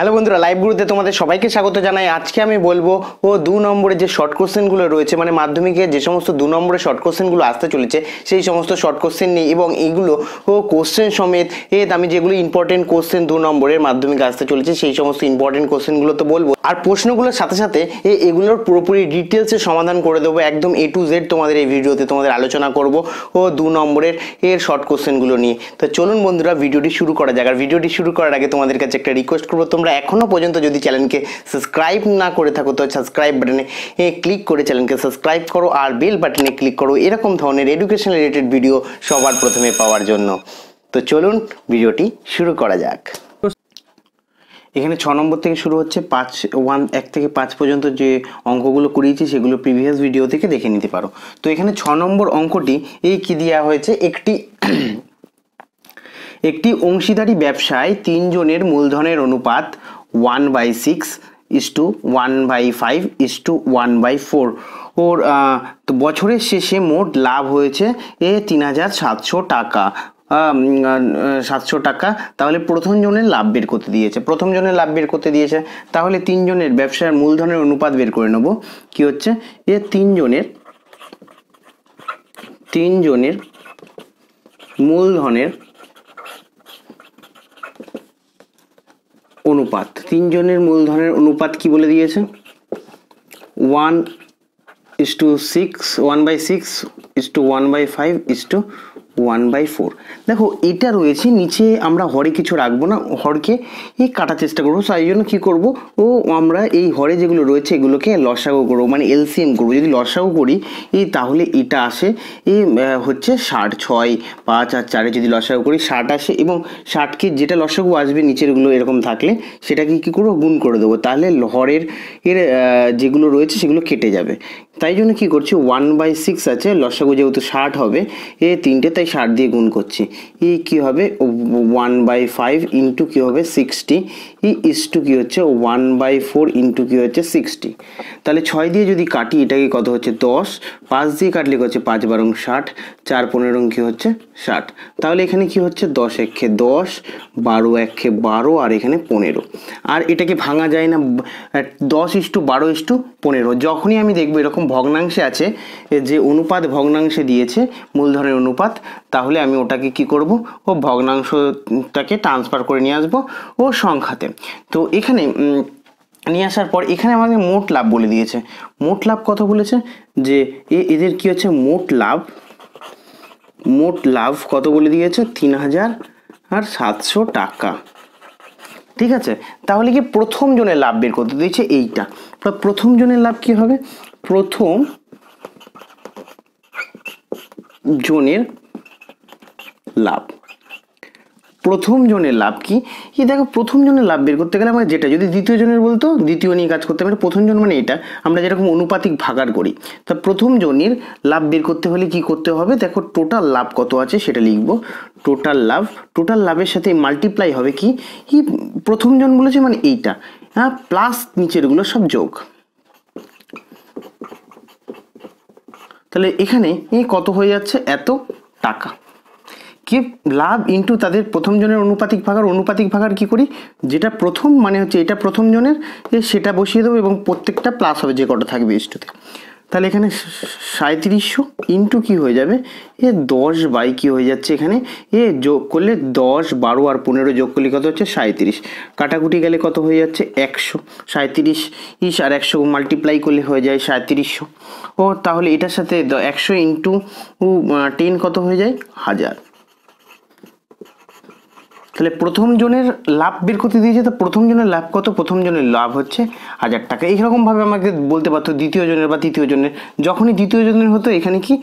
hello বন্ধুরা live গ্রুপে তোমাদের সবাইকে স্বাগত জানাই আজকে আমি বলবো ও দু নম্বরে যে শর্ট কোশ্চেনগুলো রয়েছে মানে মাধ্যমিকে যে সমস্ত দু নম্বরে শর্ট কোশ্চেনগুলো আসতে চলেছে সেই সমস্ত শর্ট কোশ্চেন নিয়ে এবং এগুলো ও কোশ্চেন সমেত এ আমি যেগুলো ইম্পর্টেন্ট কোশ্চেন দু নম্বরের মাধ্যমিকে আসতে চলেছে সেই সমস্ত ইম্পর্টেন্ট কোশ্চেনগুলো তো বলবো আর প্রশ্নগুলোর সাথে সাথে এ এগুলোর পুরোপুরি ডিটেলসে সমাধান করে দেবো একদম এ টু জেড তোমাদের এই ভিডিওতে তোমাদের আলোচনা করব ও দু নম্বরের এর শর্ট কোশ্চেনগুলো নিয়ে তো চলুন বন্ধুরা ভিডিওটি শুরু করা যাক আর ভিডিওটি শুরু করার আগে তোমাদের কাছে একটা রিকোয়েস্ট করবো তোমরা তোমরা এখনও পর্যন্ত যদি চ্যানেলকে সাবস্ক্রাইব না করে থাকো তো সাবস্ক্রাইব বাটনে ক্লিক করে চ্যানেলকে সাবস্ক্রাইব করো আর বেল বাটনে ক্লিক করো এরকম ধরনের এডুকেশন রিলেটেড ভিডিও সবার প্রথমে পাওয়ার জন্য তো চলুন ভিডিওটি শুরু করা যাক এখানে ছ নম্বর থেকে শুরু হচ্ছে পাঁচ ওয়ান এক থেকে পাঁচ পর্যন্ত যে অঙ্কগুলো করিয়েছি সেগুলো প্রিভিয়াস ভিডিও থেকে দেখে নিতে পারো তো এখানে ছ নম্বর অঙ্কটি এই কী দেওয়া হয়েছে একটি একটি অংশীদারি ব্যবসায় তিনজনের মূলধনের অনুপাত one by six is to one by five is to one by four ওর বছরের শেষে মোট লাভ হয়েছে এ তিন হাজার সাতশো টাকা সাতশো টাকা তাহলে প্রথম জনের লাভ বের করতে দিয়েছে প্রথম জনের লাভ বের করতে দিয়েছে তাহলে তিনজনের ব্যবসার মূলধনের অনুপাত বের করে নেব কি হচ্ছে এ তিনজনের তিনজনের মূলধনের অনুপাত তিনজনের মূলধনের অনুপাত কি বলে দিয়েছে one is to six one by six is to one by five is to one by four দেখো এটা রয়েছে নিচে আমরা হরে কিছু রাখবো না হরকে এই কাটার চেষ্টা করবো তাই জন্য কী করবো ও আমরা এই হরে যেগুলো রয়েছে এগুলোকে লসাগো করবো মানে এলসিএম করবো যদি লসাগো করি এই তাহলে এটা আসে এই হচ্ছে ষাট ছয় পাঁচ আর চারে যদি লসাগো করি ষাট আসে এবং ষাটকে যেটা লসাগো আসবে নিচেরগুলো এরকম থাকলে সেটাকে কী করবো গুণ করে দেবো তাহলে হরের এর যেগুলো রয়েছে সেগুলো কেটে যাবে তাই জন্য কি করছি ওয়ান বাই সিক্স আছে লসাগু যেহেতু ষাট হবে এ তিনটে তাই ষাট দিয়ে গুণ করছি ই কি হবে ওয়ান বাই ফাইভ ইন্টু কী হবে সিক্সটি ই ইস টু কী হচ্ছে ওয়ান বাই ফোর ইন্টু কী হচ্ছে সিক্সটি তাহলে ছয় দিয়ে যদি কাটি এটাকে কত হচ্ছে দশ পাঁচ দিয়ে কাটলে কী হচ্ছে পাঁচ বারং ষাট চার পনেরো কী হচ্ছে ষাট তাহলে এখানে কি হচ্ছে দশ একে দশ বারো একে বারো আর এখানে পনেরো আর এটাকে ভাঙা যায় না দশ ইস টু বারো ইস টু পনেরো যখনই আমি দেখবো এরকম রকম ভগ্নাংশে আছে যে অনুপাত ভগ্নাংশে দিয়েছে মূলধনের অনুপাত তাহলে আমি ওটাকে কি করব ও ভগ্নাংশটাকে ট্রান্সফার করে নিয়ে আসবো ও সংখ্যাতে তো এখানে নিয়ে আসার পর এখানে আমাদের মোট লাভ বলে দিয়েছে মোট লাভ কত বলেছে যে এদের কি হচ্ছে মোট লাভ মোট লাভ কত বলে দিয়েছে তিন হাজার আর সাতশো টাকা ঠিক আছে তাহলে কি প্রথম জনের লাভ বের করতে দিয়েছে এইটা প্রথম জনের লাভ কি হবে প্রথম জনের লাভ প্রথম জনের লাভ কি এই দেখো প্রথম জনের লাভ বের করতে গেলে আমরা যেটা যদি দ্বিতীয় জনের বলতো দ্বিতীয় নিয়ে কাজ করতে পারে প্রথম জন মানে এটা আমরা যেরকম অনুপাতিক ভাগার করি তা প্রথম জনের লাভ বের করতে হলে কি করতে হবে দেখো টোটাল লাভ কত আছে সেটা লিখবো টোটাল লাভ টোটাল লাভের সাথে মাল্টিপ্লাই হবে কি প্রথম জন বলেছে মানে এইটা হ্যাঁ প্লাস নিচেরগুলো সব যোগ তাহলে এখানে কত হয়ে যাচ্ছে এত টাকা কি লাভ ইন্টু তাদের প্রথম জনের অনুপাতিক ভাগার অনুপাতিক ভাগার কি করি যেটা প্রথম মানে হচ্ছে এটা প্রথম জনের সেটা বসিয়ে দেবো এবং প্রত্যেকটা প্লাস হবে যে কটা থাকবে ইস্টুতে তাহলে এখানে সাঁত্রিশশো ইন্টু কী হয়ে যাবে এ দশ বাই কী হয়ে যাচ্ছে এখানে এ যোগ করলে দশ বারো আর পনেরো যোগ করলে কত হচ্ছে সাঁত্রিশ কাটাকুটি গেলে কত হয়ে যাচ্ছে একশো সাঁত্রিশ ইস আর একশো মাল্টিপ্লাই করলে হয়ে যায় সাঁত্রিশশো ও তাহলে এটার সাথে একশো ইন্টু টেন কত হয়ে যায় হাজার তাহলে প্রথম জনের লাভ বের করতে দিয়েছে তো প্রথম জনের লাভ কত প্রথম জনের লাভ হচ্ছে হাজার টাকা এইরকমভাবে আমাকে বলতে পারতো দ্বিতীয় জনের বা তৃতীয় জনের যখনই দ্বিতীয় জনের হতো এখানে কি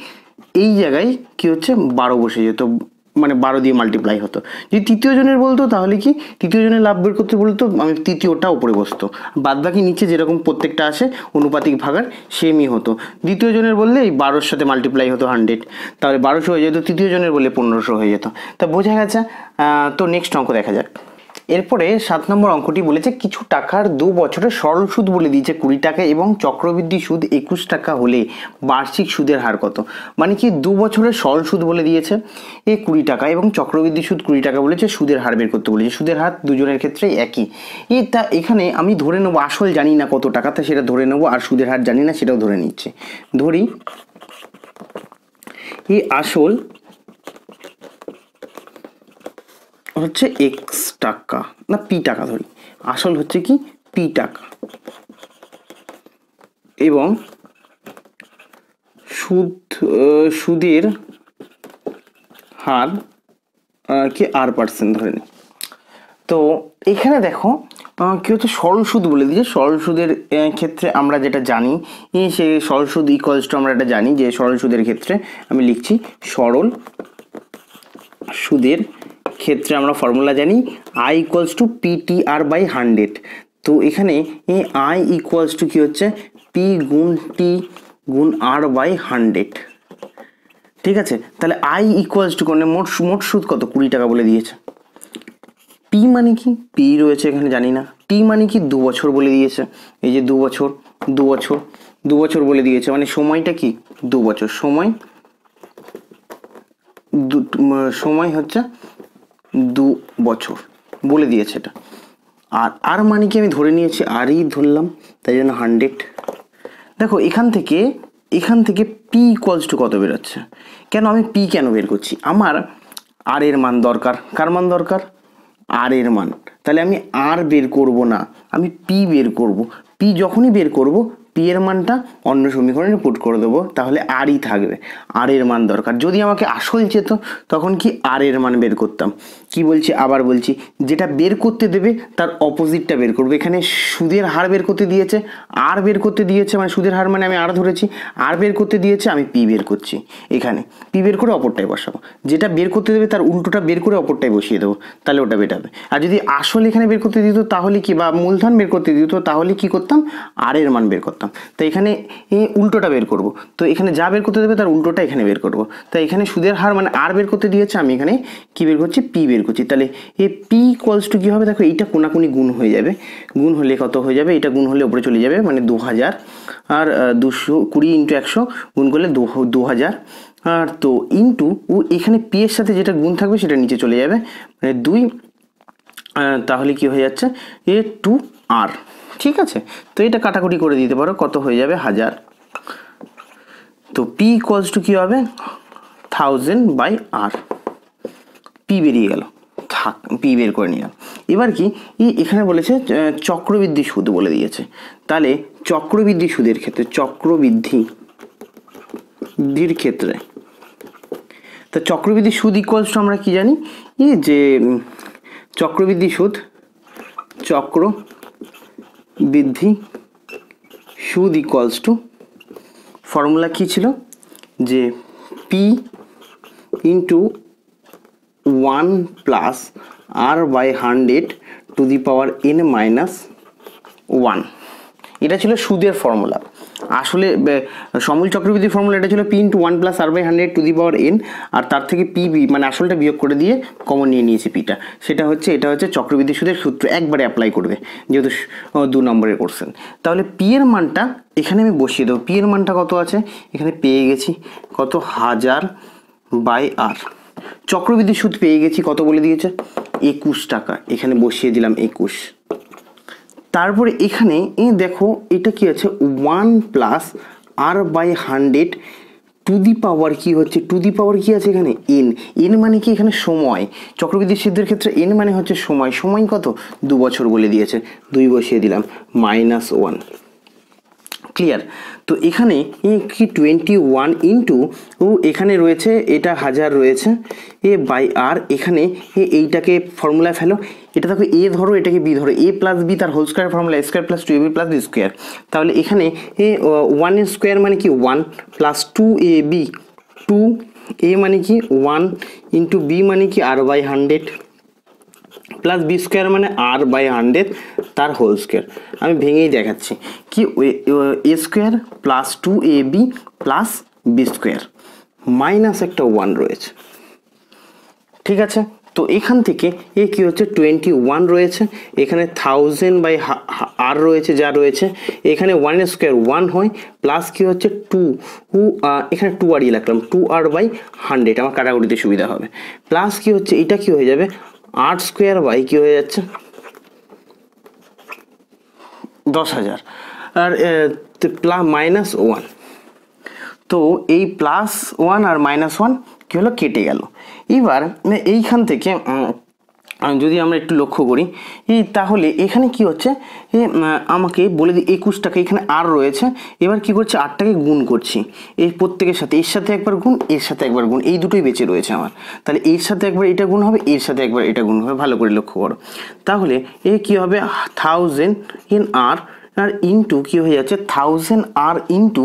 এই জায়গায় কি হচ্ছে বারো বসে যেত মানে বারো দিয়ে মাল্টিপ্লাই হতো যদি তৃতীয় জনের বলতো তাহলে কি তৃতীয় জনের লাভ বের করতে বলতো আমি তৃতীয়টা উপরে বসতো বাদ বাকি নিচে যেরকম প্রত্যেকটা আসে অনুপাতিক ভাগার সেমই হতো দ্বিতীয় জনের বললে এই বারোর সাথে মাল্টিপ্লাই হতো হান্ড্রেড তাহলে বারোশো হয়ে যেত তৃতীয় জনের বললে পনেরোশো হয়ে যেত তা বোঝা গেছে তো নেক্সট অঙ্ক দেখা যাক এরপরে সাত নম্বর অঙ্কটি বলেছে কিছু টাকার দু বছরের সরল সুদ বলে দিয়েছে কুড়ি টাকা এবং চক্রবৃদ্ধি সুদ একুশ টাকা হলে বার্ষিক সুদের হার কত মানে কি দু বছরের সরল সুদ বলে দিয়েছে এ কুড়ি টাকা এবং চক্রবৃদ্ধি সুদ কুড়ি টাকা বলেছে সুদের হার বের করতে বলেছে সুদের হার দুজনের ক্ষেত্রেই একই এ তা এখানে আমি ধরে নেবো আসল জানি না কত টাকা তা সেটা ধরে নেবো আর সুদের হার জানি না সেটাও ধরে নিচ্ছে ধরি এই আসল হচ্ছে এক্স টাকা না পি টাকা ধরি আসল হচ্ছে কি পি টাকা এবং সুদ সুদের হার কি আর পার্সেন্ট ধরে নিই তো এখানে দেখো কি হচ্ছে সরল সুদ বলে দিয়েছে সরল সুদের ক্ষেত্রে আমরা যেটা জানি সে সরল সুদ ইকোয়ালস টু আমরা এটা জানি যে সরল সুদের ক্ষেত্রে আমি লিখছি সরল সুদের ক্ষেত্রে আমরা ফর্মুলা জানি I equals to PTR by hundred তো এখানে আই ইকুয়ালস টু কী হচ্ছে পি গুণ টি গুণ আর বাই হান্ড্রেড ঠিক আছে তাহলে আই ইকুয়ালস টু করলে মোট মোট সুদ কত কুড়ি টাকা বলে দিয়েছে পি মানে কি পি রয়েছে এখানে জানি না টি মানে কি দু বছর বলে দিয়েছে এই যে দু বছর দু বছর দু বছর বলে দিয়েছে মানে সময়টা কি দু বছর সময় সময় হচ্ছে দু বছর বলে দিয়েছে এটা আর আর মানে কি আমি ধরে নিয়েছি আরই ধরলাম তাই জন্য হান্ড্রেড দেখো এখান থেকে এখান থেকে পি ইকুয়ালস টু কত বেরোচ্ছে কেন আমি পি কেন বের করছি আমার আর এর মান দরকার কার মান দরকার আর এর মান তাহলে আমি আর বের করব না আমি পি বের করব পি যখনই বের করব পি এর মানটা অন্য সমীকরণে পুট করে দেবো তাহলে আরই থাকবে আর এর মান দরকার যদি আমাকে আসল চেত তখন কি আর এর মান বের করতাম কি বলছি আবার বলছি যেটা বের করতে দেবে তার অপোজিটটা বের করবে এখানে সুদের হার বের করতে দিয়েছে আর বের করতে দিয়েছে মানে সুদের হার মানে আমি আর ধরেছি আর বের করতে দিয়েছে আমি পি বের করছি এখানে পি বের করে অপরটায় বসাবো যেটা বের করতে দেবে তার উল্টোটা বের করে অপরটায় বসিয়ে দেবো তাহলে ওটা হবে আর যদি আসল এখানে বের করতে দিত তাহলে কি বা মূলধন বের করতে দিত তাহলে কি করতাম আর এর মান বের করতাম করতাম তো এখানে এই উল্টোটা বের করব তো এখানে যা বের করতে দেবে তার উল্টোটা এখানে বের করব তো এখানে সুদের হার মানে আর বের করতে দিয়েছে আমি এখানে কি বের করছি পি বের করছি তাহলে এ পি কলস টু কী হবে দেখো এইটা কোনাকুনি গুণ হয়ে যাবে গুণ হলে কত হয়ে যাবে এটা গুণ হলে ওপরে চলে যাবে মানে দু হাজার আর দুশো কুড়ি ইন্টু একশো গুণ করলে দু হাজার আর তো ইন্টু ও এখানে পি এর সাথে যেটা গুণ থাকবে সেটা নিচে চলে যাবে মানে দুই তাহলে কি হয়ে যাচ্ছে এ টু আর ঠিক আছে তো এটা কাটাকুটি করে দিতে পারো কত হয়ে যাবে হাজার তো পি ইকোয়ালস টু কী হবে থাউজেন্ড বাই আর পি বেরিয়ে গেল থাক পি বের করে নিলাম এবার কি এখানে বলেছে চক্রবৃদ্ধি সুদ বলে দিয়েছে তাহলে চক্রবৃদ্ধি সুদের ক্ষেত্রে চক্রবৃদ্ধি ক্ষেত্রে তা চক্রবৃদ্ধি সুদ ইকোয়ালস টু আমরা কি জানি যে চক্রবৃদ্ধি সুদ চক্র বৃদ্ধি সুদ ইকুয়ালস টু ফর্মুলা কী ছিল যে P into one plus R by hundred to the power N minus one এটা ছিল সুদের ফর্মুলা আসলে সমল চক্রবৃদ্ধি ফর্মুলাটা ছিল P into one plus R by hundred to the power N আর তার থেকে পি বি মানে আসলটা বিয়োগ করে দিয়ে কমন নিয়ে নিয়েছি পিটা সেটা হচ্ছে এটা হচ্ছে চক্রবৃদ্ধি সুদের সূত্র একবারে অ্যাপ্লাই করবে যেহেতু দু নম্বরের কোর্সেন তাহলে পি এর মানটা এখানে আমি বসিয়ে দেবো পি এর মানটা কত আছে এখানে পেয়ে গেছি কত হাজার বাই আর চক্রবৃদ্ধি সুদ পেয়ে গেছি কত বলে দিয়েছে একুশ টাকা এখানে বসিয়ে দিলাম একুশ তারপরে এখানে এ দেখো এটা কি আছে one plus R by hundred to the power কি হচ্ছে টু দি পাওয়ার কি আছে এখানে এন এন মানে কি এখানে সময় চক্রবৃদ্ধি সিদ্ধের ক্ষেত্রে এন মানে হচ্ছে সময় সময় কত দু বছর বলে দিয়েছে দুই বসিয়ে দিলাম মাইনাস ওয়ান ক্লিয়ার তো এখানে কি টোয়েন্টি ওয়ান ইন্টু এখানে রয়েছে এটা হাজার রয়েছে এ বাই আর এখানে এইটাকে ফর্মুলা ফেলো এটা দেখো এ ধরো এটাকে বি ধরো এ প্লাস বি তার whole square formula square plus two A B plus B square তাহলে এখানে এ ওয়ান স্কোয়ার মানে কি one plus two A B two A মানে কি ওয়ান ইন্টু বি মানে কি R by hundred plus B square মানে আর বাই হান্ড্রেড তার হোল স্কোয়ার আমি ভেঙেই দেখাচ্ছি কি A square plus two A B plus B square minus একটা ওয়ান রয়েছে ঠিক আছে তো এখান থেকে এ কি হচ্ছে টোয়েন্টি ওয়ান রয়েছে এখানে থাউজেন্ড বাই আর রয়েছে যা রয়েছে এখানে ওয়ান স্কোয়ার ওয়ান হয় প্লাস কি হচ্ছে টু হু এখানে টু আর ইয়ে লাগলাম টু আর বাই হান্ড্রেড আমার কাটাকুটিতে সুবিধা হবে প্লাস কি হচ্ছে এটা কি হয়ে যাবে আট স্কোয়ার বাই কী হয়ে যাচ্ছে দশ হাজার আর প্লাস মাইনাস ওয়ান তো এই প্লাস ওয়ান আর মাইনাস ওয়ান কী হলো কেটে গেল এবার এইখান থেকে যদি আমরা একটু লক্ষ্য করি তাহলে এখানে কি হচ্ছে আমাকে বলে দিই একুশটাকে এখানে আর রয়েছে এবার কি করছে আটটাকে গুণ করছি এই প্রত্যেকের সাথে এর সাথে একবার গুণ এর সাথে একবার গুণ এই দুটোই বেঁচে রয়েছে আমার তাহলে এর সাথে একবার এটা গুণ হবে এর সাথে একবার এটা গুণ হবে ভালো করে লক্ষ্য করো তাহলে এ কি হবে thousand in R R into কী হয়ে যাচ্ছে থাউজেন্ড আর ইন্টু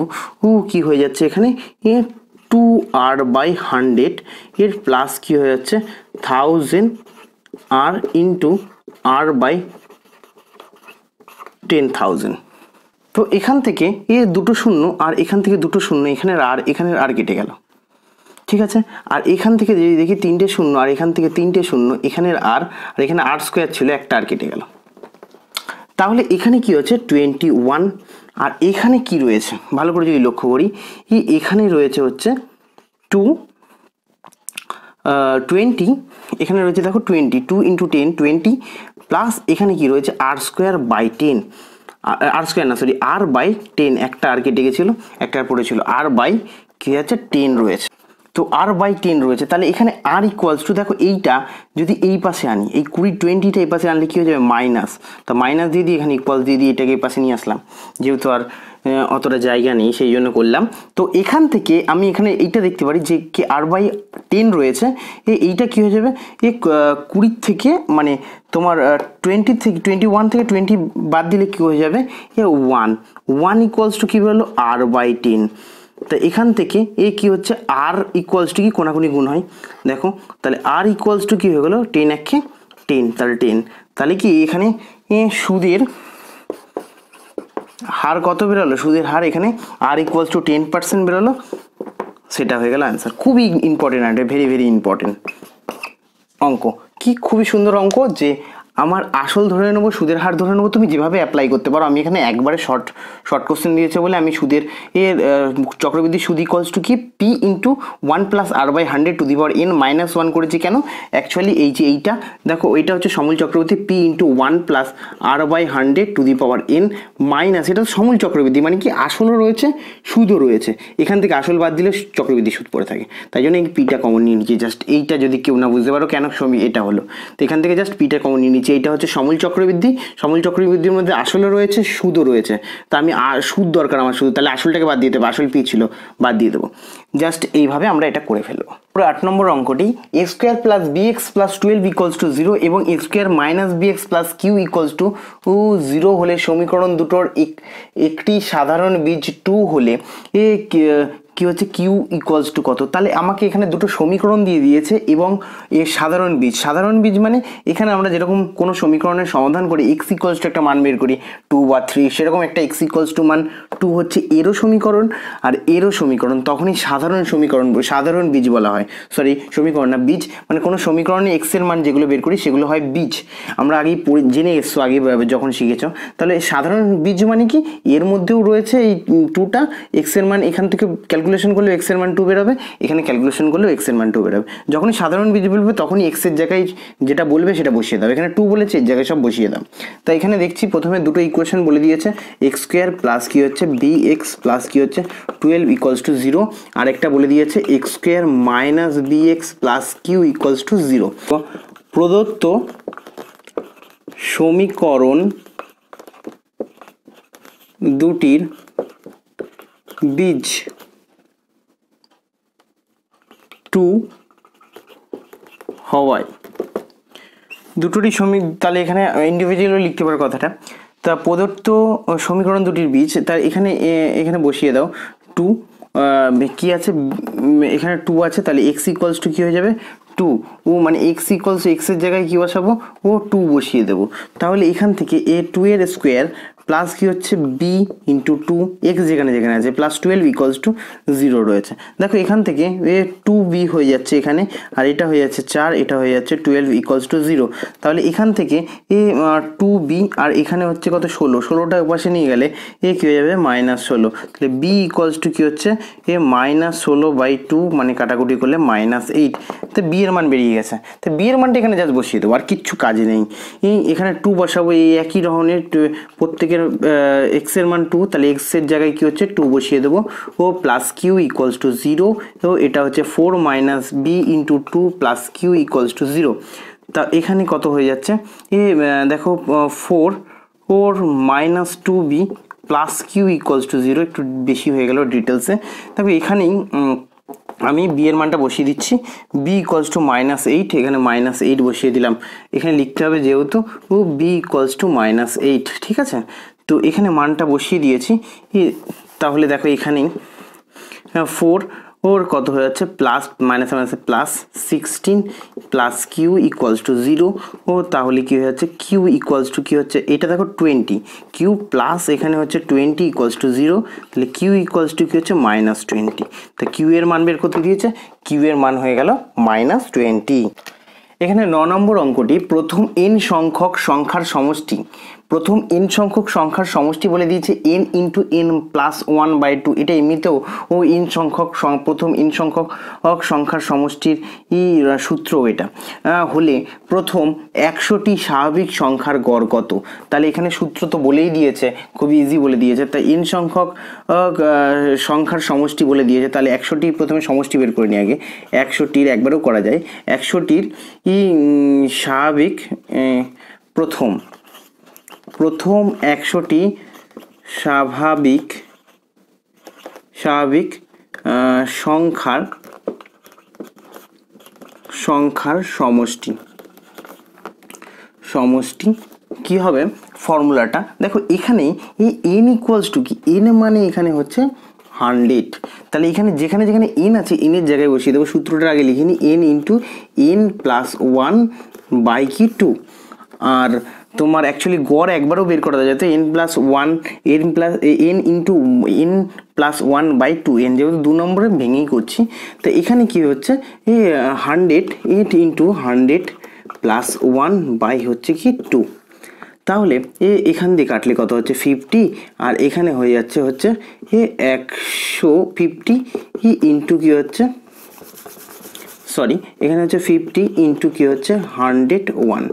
কী হয়ে যাচ্ছে এখানে A two R by hundred এর প্লাস কী হয়ে যাচ্ছে thousand R into R by ten thousand তো এখান থেকে এ দুটো শূন্য আর এখান থেকে দুটো শূন্য এখানের আর এখানের আর কেটে গেল ঠিক আছে আর এখান থেকে যদি দেখি তিনটে শূন্য আর এখান থেকে তিনটে শূন্য এখানের আর আর এখানে আর স্কোয়ার ছিল একটা আর কেটে গেল তাহলে এখানে কি হচ্ছে টোয়েন্টি ওয়ান আর এখানে কি রয়েছে ভালো করে যদি লক্ষ্য করি এখানে রয়েছে হচ্ছে টু টোয়েন্টি এখানে রয়েছে দেখো twenty two into ten twenty plus এখানে কি রয়েছে R square by ten R square না সরি আর বাই টেন একটা আর কেটে গেছিলো একটা পড়েছিল আর বাই কি আছে টেন রয়েছে তো আর বাই টেন রয়েছে তাহলে এখানে আর ইকুয়ালস টু দেখো এইটা যদি এই পাশে আনি এই কুড়ি টোয়েন্টিটা এই পাশে আনলে কী হয়ে যাবে মাইনাস তো মাইনাস দিয়ে দিয়ে এখানে ইকুয়ালস দিয়ে দিয়ে এটাকে এই পাশে নিয়ে আসলাম যেহেতু আর অতটা জায়গা নেই সেই জন্য করলাম তো এখান থেকে আমি এখানে এইটা দেখতে পারি যে কে আর বাই টেন রয়েছে এইটা কী হয়ে যাবে এ কুড়ির থেকে মানে তোমার টোয়েন্টি থেকে টোয়েন্টি ওয়ান থেকে টোয়েন্টি বাদ দিলে কী হয়ে যাবে A one one equals to কী বেরোলো আর বাই টেন তো এখান থেকে এ কি হচ্ছে আর ইকুয়ালস টু কি কোনাকুনি গুণ হয় দেখো তাহলে আর ইকুয়ালস টু কী হয়ে গেলো টেন একে টেন তাহলে টেন তাহলে কি এখানে সুদের হার কত বেরোলো সুদের হার এখানে R equals to ten percent বেরোলো সেটা হয়ে গেল অ্যান্সার খুবই ইম্পর্টেন্ট এটা ভেরি ভেরি ইম্পর্টেন্ট অঙ্ক কি খুবই সুন্দর অঙ্ক যে আমার আসল ধরে নেবো সুদের হার ধরে নেবো তুমি যেভাবে অ্যাপ্লাই করতে পারো আমি এখানে একবারে শর্ট শর্ট কোশ্চেন দিয়েছে বলে আমি সুদের এর চক্রবৃদ্ধি সুদ ইকলস টু কি P into one plus R by hundred to the power N minus one করেছি কেন অ্যাকচুয়ালি এই যে এইটা দেখো এইটা হচ্ছে সমল চক্রবৃদ্ধি P into one plus R by hundred to the power N minus এটা সমুল চক্রবৃদ্ধি মানে কি আসলও রয়েছে সুদও রয়েছে এখান থেকে আসল বাদ দিলে চক্রবৃদ্ধি সুদ পড়ে থাকে তাই জন্য এই পিটা কমন নিয়ে নিচ্ছি জাস্ট এইটা যদি কেউ না বুঝতে পারো কেন সমী এটা হলো তো এখান থেকে জাস্ট পিটা কমন নিয়ে নিচে এটা হচ্ছে সমল চক্রবৃদ্ধি সমল চক্রবৃদ্ধির মধ্যে আসলে রয়েছে সুদও রয়েছে তা আমি আর সুদ দরকার আমার সুদ তাহলে আসলটাকে বাদ দিয়ে দেবো আসল পি ছিল বাদ দিয়ে দেবো জাস্ট এইভাবে আমরা এটা করে ফেলবো পুরো আট নম্বর অঙ্কটি X square plus B X plus twelve equals to zero এবং X square minus B X plus Q equals to zero হলে সমীকরণ দুটোর একটি সাধারণ বীজ টু হলে কি হচ্ছে কিউ ইকুয়ালস টু কত তাহলে আমাকে এখানে দুটো সমীকরণ দিয়ে দিয়েছে এবং এর সাধারণ বীজ সাধারণ বীজ মানে এখানে আমরা যেরকম কোনো সমীকরণের সমাধান করি এক্স ইকুয়ালস টু একটা মান বের করি টু বা থ্রি সেরকম একটা এক্স ইকুয়ালস টু মান টু হচ্ছে এরও সমীকরণ আর এরও সমীকরণ তখনই সাধারণ সমীকরণ সাধারণ বীজ বলা হয় সরি সমীকরণ না বীজ মানে কোনো সমীকরণে এক্সের মান যেগুলো বের করি সেগুলো হয় বীজ আমরা আগেই জেনে এসছো আগে যখন শিখেছ তাহলে সাধারণ বীজ মানে কি এর মধ্যেও রয়েছে এই টুটা এক্স এর মান এখান থেকে ক্যালকুলেশন করলে এক্স মান টু বেরোবে এখানে ক্যালকুলেশন করলেও এক্স এর মান টু বেরোবে যখনই সাধারণ বীজ বলবে তখনই এক্সের জায়গায় যেটা বলবে সেটা বসিয়ে দাও এখানে টু বলেছে এর জায়গায় সব বসিয়ে দাও তাই এখানে দেখছি প্রথমে দুটো ইকুয়েশন বলে দিয়েছে এক্স স্কোয়ার প্লাস কী হচ্ছে বি এক্স প্লাস কী হচ্ছে টুয়েলভ ইকোয়ালস টু জিরো আর একটা বলে দিয়েছে X square minus B X plus Q equals to zero প্রদত্ত সমীকরণ দুটির বীজ টু হওয়ায় দুটোরই সমীক তাহলে এখানে ইন্ডিভিজুয়ালও লিখতে পারো কথাটা তা প্রদত্ত সমীকরণ দুটির বীজ তার এখানে এখানে বসিয়ে দাও টু কি আছে এখানে টু আছে তাহলে এক্স ইকুয়ালস টু কী হয়ে যাবে টু ও মানে এক্স ইকুয়ালস এক্সের জায়গায় কী বসাবো ও টু বসিয়ে দেবো তাহলে এখান থেকে এ টু এর স্কোয়ার প্লাস কি হচ্ছে বি ইন্টু টু এক্স যেখানে যেখানে আছে plus twelve equals to zero রয়েছে দেখো এখান থেকে এ টু বি হয়ে যাচ্ছে এখানে আর এটা হয়ে যাচ্ছে চার এটা হয়ে যাচ্ছে টুয়েলভ ইকলস টু জিরো তাহলে এখান থেকে এ টু বি আর এখানে হচ্ছে কত ষোলো ষোলোটা পাশে নিয়ে গেলে এ কী হয়ে যাবে মাইনাস ষোলো তাহলে বি ইকলস টু কী হচ্ছে এ মাইনাস ষোলো বাই টু মানে কাটাকুটি করলে মাইনাস এইট তো বি এর মান বেরিয়ে গেছে তো বি এর মানটা এখানে জাস্ট বসিয়ে দেবো আর কিচ্ছু কাজে নেই এই এখানে টু বসাবো এই একই ধরনের প্রত্যেকের এক্স এর মান টু তাহলে এক্সের জায়গায় কী হচ্ছে টু বসিয়ে দেবো ও plus Q equals to zero তো এটা হচ্ছে four minus B into two plus Q equals to zero তা এখানে কত হয়ে যাচ্ছে এ দেখো four four minus two B plus Q equals to zero একটু বেশি হয়ে গেল ডিটেলসে তবে এখানেই আমি বি এর মানটা বসিয়ে দিচ্ছি B equals to minus eight এখানে মাইনাস এইট বসিয়ে দিলাম এখানে লিখতে হবে যেহেতু ও B equals to minus eight ঠিক আছে তো এখানে মানটা বসিয়ে দিয়েছি তাহলে দেখো এখানেই ফোর হ্যাঁ, ওর কত হয়ে যাচ্ছে প্লাস মাইনাস মাইনাসে plus sixteen plus Q equals to zero ও তাহলে কী হয়ে যাচ্ছে কিউ ইকুয়ালস টু কী হচ্ছে এটা দেখো টোয়েন্টি কিউ প্লাস এখানে হচ্ছে টোয়েন্টি ইকুয়ালস টু জিরো তাহলে কিউ ইকুয়ালস টু কী হচ্ছে মাইনাস টোয়েন্টি তা কিউ এর মান বের করতে দিয়েছে কিউ এর মান হয়ে গেল মাইনাস টোয়েন্টি এখানে ন নম্বর অঙ্কটি প্রথম এন সংখ্যক সংখ্যার সমষ্টি প্রথম এন সংখ্যক সংখ্যার সমষ্টি বলে দিয়েছে N into N plus one by two এটা এমনিতেও ও ইন সংখ্যক প্রথম ইন সংখ্যক সংখ্যার সমষ্টির সূত্র এটা হলে প্রথম একশোটি স্বাভাবিক সংখ্যার গড় কত তাহলে এখানে সূত্র তো বলেই দিয়েছে খুবই ইজি বলে দিয়েছে তাই এন সংখ্যক সংখ্যার সমষ্টি বলে দিয়েছে তাহলে একশোটি প্রথমে সমষ্টি বের করে নিই আগে একশোটির একবারও করা যায় একশোটির ই স্বাভাবিক প্রথম প্রথম একশোটি স্বাভাবিক স্বাভাবিক সংখ্যার সংখ্যার সমষ্টি সমষ্টি কি হবে ফর্মুলাটা দেখো এখানে এই এন ইকুয়ালস টু কি এন মানে এখানে হচ্ছে হান্ড্রেড তাহলে এখানে যেখানে যেখানে এন আছে এনের জায়গায় বসিয়ে দেবো সূত্রটার আগে লিখে নিই N into N plus one by কি টু আর তোমার অ্যাকচুয়ালি গড় একবারও বের করা যায় তো N plus one N plus N into N plus one by two N যেহেতু দু নম্বরে ভেঙেই করছি তো এখানে কি হচ্ছে এ hundred eight into hundred plus one by হচ্ছে কি টু তাহলে এ এখান দিয়ে কাটলে কত হচ্ছে ফিফটি আর এখানে হয়ে যাচ্ছে হচ্ছে এ একশো ফিফটি ইন্টু কী হচ্ছে সরি এখানে হচ্ছে ফিফটি ইন্টু কী হচ্ছে হান্ড্রেড ওয়ান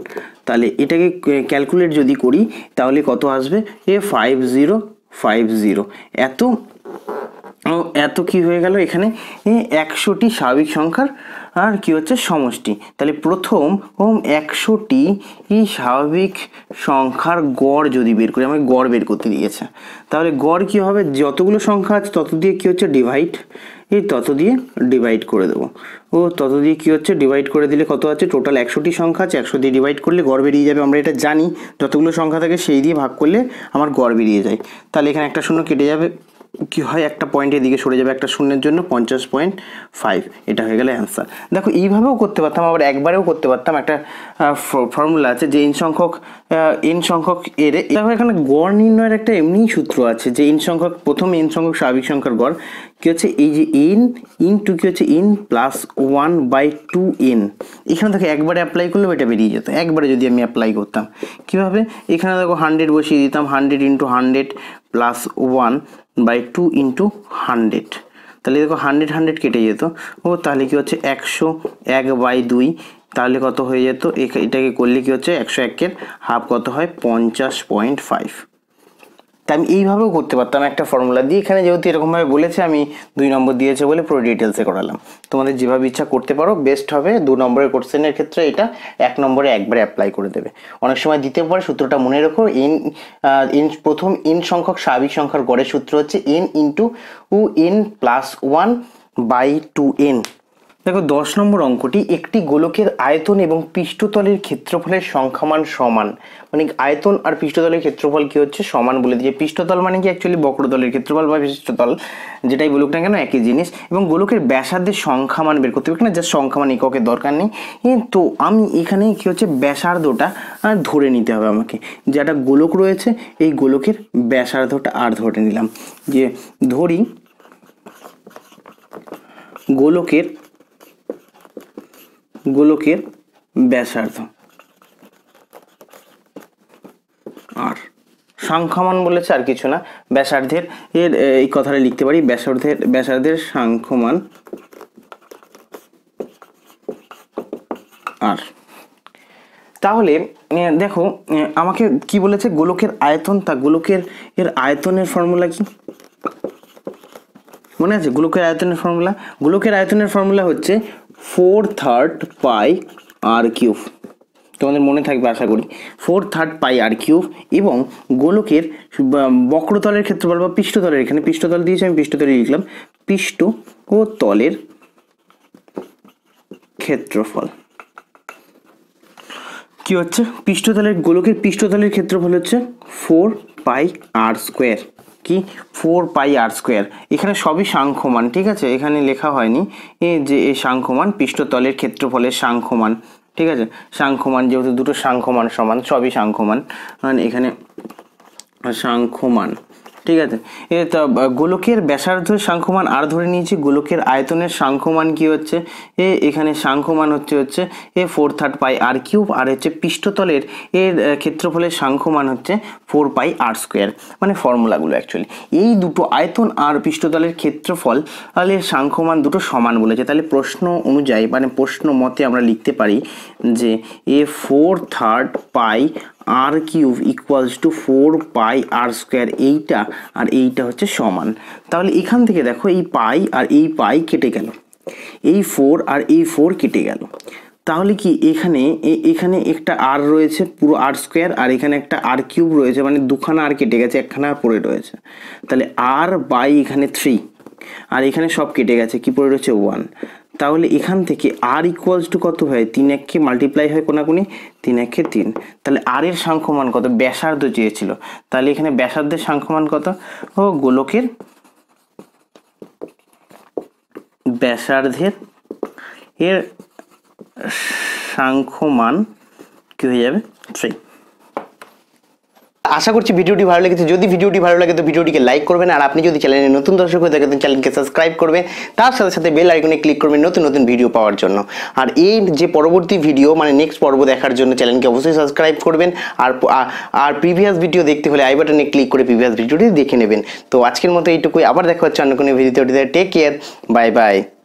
তাহলে এটাকে ক্যালকুলেট যদি করি তাহলে কত আসবে এ ফাইভ জিরো ফাইভ জিরো এত এত কি হয়ে গেল এখানে একশোটি স্বাভাবিক সংখ্যার আর কি হচ্ছে সমষ্টি তাহলে প্রথম একশোটি স্বাভাবিক সংখ্যার গড় যদি বের করি আমাকে গড় বের করতে দিয়েছে তাহলে গড় কি হবে যতগুলো সংখ্যা আছে তত দিয়ে কি হচ্ছে ডিভাইড এই তত দিয়ে ডিভাইড করে দেবো ও তত দিয়ে কী হচ্ছে ডিভাইড করে দিলে কত আছে টোটাল একশোটি সংখ্যা আছে একশো দিয়ে ডিভাইড করলে গড় বেরিয়ে যাবে আমরা এটা জানি যতগুলো সংখ্যা থাকে সেই দিয়ে ভাগ করলে আমার গড় বেরিয়ে যায় তাহলে এখানে একটা শূন্য কেটে যাবে কি হয় একটা পয়েন্টের দিকে সরে যাবে একটা শূন্যের জন্য পঞ্চাশ পয়েন্ট ফাইভ এটা হয়ে গেলে অ্যান্সার দেখো এইভাবেও করতে পারতাম আবার একবারেও করতে পারতাম একটা ফর্মুলা আছে যে ইন সংখ্যক এন সংখ্যক এর তারপর এখানে গড় নির্ণয়ের একটা এমনি সূত্র আছে যে এন সংখ্যক প্রথম এন সংখ্যক স্বাভাবিক সংখ্যার গড় কী হচ্ছে এই যে এন ইন টু কী হচ্ছে N plus one by two N এখানে দেখো একবারে অ্যাপ্লাই করলেও এটা বেরিয়ে যেত একবারে যদি আমি অ্যাপ্লাই করতাম কীভাবে এখানে দেখো হান্ড্রেড বসিয়ে দিতাম hundred into hundred plus one by two into hundred তাহলে দেখো হান্ড্রেড হান্ড্রেড কেটে যেত ও তাহলে কি হচ্ছে একশো এক বাই দুই তাহলে কত হয়ে যেত এটাকে করলে কী হচ্ছে একশো একের হাফ কত হয় পঞ্চাশ পয়েন্ট ফাইভ তা আমি এইভাবেও করতে পারতাম একটা ফর্মুলা দিয়ে এখানে যেহেতু এরকমভাবে বলেছে আমি দুই নম্বর দিয়েছে বলে পুরো ডিটেলসে করালাম তোমাদের যেভাবে ইচ্ছা করতে পারো বেস্ট হবে দু নম্বরের কোশ্চেনের ক্ষেত্রে এটা এক নম্বরে একবারে অ্যাপ্লাই করে দেবে অনেক সময় দিতে পারে সূত্রটা মনে রেখো এন এন প্রথম এন সংখ্যক স্বাভাবিক সংখ্যার গড়ের সূত্র হচ্ছে N into N plus one by two N দেখো দশ নম্বর অঙ্কটি একটি গোলকের আয়তন এবং পৃষ্ঠতলের ক্ষেত্রফলের সংখ্যামান সমান মানে আয়তন আর পৃষ্ঠতলের ক্ষেত্রফল কি হচ্ছে সমান বলে দিয়ে পৃষ্ঠতল মানে কি অ্যাকচুয়ালি বক্রতলের ক্ষেত্রফল বা পৃষ্ঠতল যেটাই বলুক না কেন একই জিনিস এবং গোলকের ব্যাসার্ধের সংখ্যামান বের করতে হবে না যা সংখ্যামান এককের দরকার নেই তো আমি এখানে কি হচ্ছে ব্যাসার্ধটা আর ধরে নিতে হবে আমাকে যে একটা গোলক রয়েছে এই গোলকের ব্যাসার্ধটা আর ধরে নিলাম যে ধরি গোলকের গোলকের ব্যাসার্ধ আর সাংখ্যমান বলেছে আর কিছু না ব্যাসার্ধের এর এই কথাটা লিখতে পারি ব্যাসার্ধের ব্যাসার্ধের সাংখ্যমান আর তাহলে দেখো আমাকে কি বলেছে গোলকের আয়তন তা গোলকের এর আয়তনের ফর্মুলা কি মনে আছে গোলকের আয়তনের ফর্মুলা গোলকের আয়তনের ফর্মুলা হচ্ছে four third pi R cube তোমাদের মনে থাকবে আশা করি four third pi R cube এবং গোলকের বক্রতলের ক্ষেত্রফল বা পৃষ্ঠতলের এখানে পৃষ্ঠতল দিয়েছি আমি পৃষ্ঠতলে লিখলাম পৃষ্ঠ ও তলের ক্ষেত্রফল কি হচ্ছে পৃষ্ঠতলের গোলকের পৃষ্ঠতলের ক্ষেত্রফল হচ্ছে ফোর পাই আর স্কোয়ার কি ফোর পাই আর স্কোয়ার এখানে সবই সাংখ্যমান ঠিক আছে এখানে লেখা হয়নি যে সাংখ্যমান পৃষ্ঠতলের ক্ষেত্রফলের সাংখ্যমান ঠিক আছে সাংখ্যমান যেহেতু দুটো সাংখ্যমান সমান সবই সাংখ্যমান মানে এখানে সাংখ্যমান ঠিক আছে তো গোলকের ব্যাসার্ধ সাংখ্যমান আর ধরে নিয়েছি গোলকের আয়তনের সাংখ্যমান কি হচ্ছে এ এখানে সাংখ্যমান হচ্ছে হচ্ছে এ four third pi R cube আর হচ্ছে পৃষ্ঠতলের এর ক্ষেত্রফলের সাংখ্যমান হচ্ছে ফোর পাই আর স্কোয়ার মানে ফর্মুলাগুলো অ্যাকচুয়ালি এই দুটো আয়তন আর পৃষ্ঠতলের ক্ষেত্রফল এর সাংখ্যমান দুটো সমান বলেছে তাহলে প্রশ্ন অনুযায়ী মানে প্রশ্ন মতে আমরা লিখতে পারি যে এ four third pi R cube equals to four pi R square এইটা আর এইটা হচ্ছে সমান তাহলে এখান থেকে দেখো এই পাই আর এই পাই কেটে গেল এই ফোর আর এই ফোর কেটে গেল তাহলে কি এখানে এখানে একটা আর রয়েছে পুরো আর স্কোয়ার আর এখানে একটা আর কিউব রয়েছে মানে দুখানা আর কেটে গেছে একখানা আর পড়ে রয়েছে তাহলে আর বাই এখানে থ্রি আর এখানে সব কেটে গেছে কি পড়ে রয়েছে ওয়ান তাহলে এখান থেকে আর ইকুয়ালস টু কত হয় তিন এককে মাল্টিপ্লাই হয় কোনাকুনি তিন এককে তিন তাহলে আর এর সাংখ্যমান কত ব্যাসার্ধ চেয়েছিল তাহলে এখানে ব্যাসার্ধের সাংখ্যমান কত ও গোলকের ব্যাসার্ধের এর সাংখ্যমান কী হয়ে যাবে থ্রি আশা করছি ভিডিওটি ভালো লেগেছে যদি ভিডিওটি ভালো লাগে তো ভিডিওটিকে লাইক করবেন আর আপনি যদি চ্যানেলে নতুন দর্শক হয়ে থাকেন চ্যানেলকে সাবস্ক্রাইব করবেন তার সাথে সাথে বেল আইকনে ক্লিক করবেন নতুন নতুন ভিডিও পাওয়ার জন্য আর এই যে পরবর্তী ভিডিও মানে নেক্সট পর্ব দেখার জন্য চ্যানেলকে অবশ্যই সাবস্ক্রাইব করবেন আর আর প্রিভিয়াস ভিডিও দেখতে হলে আই বাটনে ক্লিক করে প্রিভিয়াস ভিডিওটি দেখে নেবেন তো আজকের মতো এইটুকুই আবার দেখা হচ্ছে অন্য কোনো ভিডিওতে টেক কেয়ার বাই বাই